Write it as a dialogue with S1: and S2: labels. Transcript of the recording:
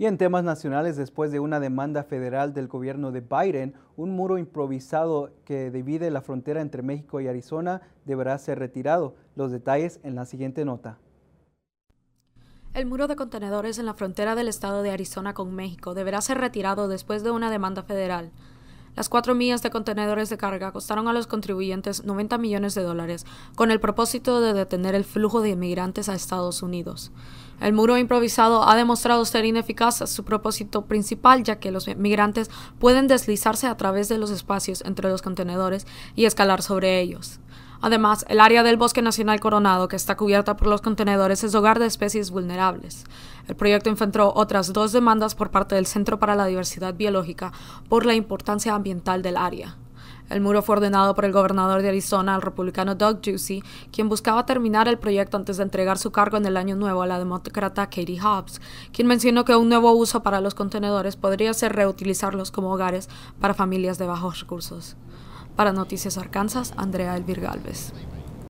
S1: Y en temas nacionales, después de una demanda federal del gobierno de Biden, un muro improvisado que divide la frontera entre México y Arizona deberá ser retirado. Los detalles en la siguiente nota.
S2: El muro de contenedores en la frontera del estado de Arizona con México deberá ser retirado después de una demanda federal. Las cuatro millas de contenedores de carga costaron a los contribuyentes 90 millones de dólares con el propósito de detener el flujo de inmigrantes a Estados Unidos. El muro improvisado ha demostrado ser ineficaz a su propósito principal, ya que los migrantes pueden deslizarse a través de los espacios entre los contenedores y escalar sobre ellos. Además, el área del Bosque Nacional Coronado, que está cubierta por los contenedores, es hogar de especies vulnerables. El proyecto enfrentó otras dos demandas por parte del Centro para la Diversidad Biológica por la importancia ambiental del área. El muro fue ordenado por el gobernador de Arizona, el republicano Doug Ducey, quien buscaba terminar el proyecto antes de entregar su cargo en el año nuevo a la demócrata Katie Hobbs, quien mencionó que un nuevo uso para los contenedores podría ser reutilizarlos como hogares para familias de bajos recursos. Para Noticias Arkansas, Andrea Elvir Galvez.